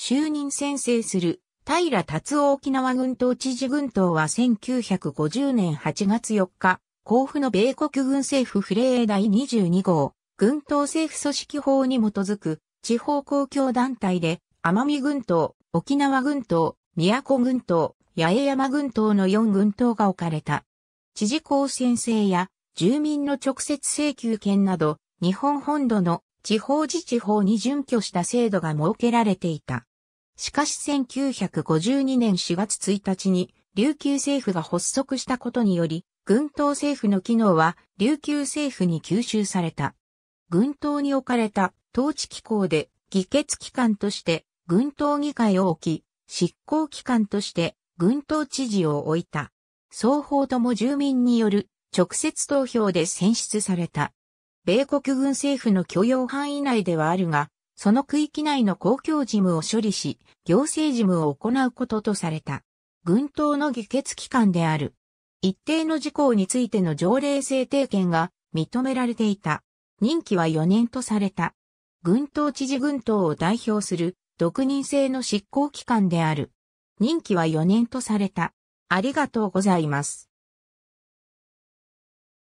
就任宣誓する平達夫沖縄軍統知事軍統は1950年8月4日、甲府の米国軍政府フレー第22号、軍統政府組織法に基づく地方公共団体で、奄美群島、沖縄群島、宮古群島、八重山群島の4群島が置かれた。知事公宣誓や住民の直接請求権など、日本本土の地方自治法に準拠した制度が設けられていた。しかし1952年4月1日に琉球政府が発足したことにより、軍統政府の機能は琉球政府に吸収された。軍統に置かれた統治機構で議決機関として軍統議会を置き、執行機関として軍統知事を置いた。双方とも住民による直接投票で選出された。米国軍政府の許容範囲内ではあるが、その区域内の公共事務を処理し、行政事務を行うこととされた。軍党の議決機関である。一定の事項についての条例制定権が認められていた。任期は4年とされた。軍党知事軍党を代表する独任制の執行機関である。任期は4年とされた。ありがとうございます。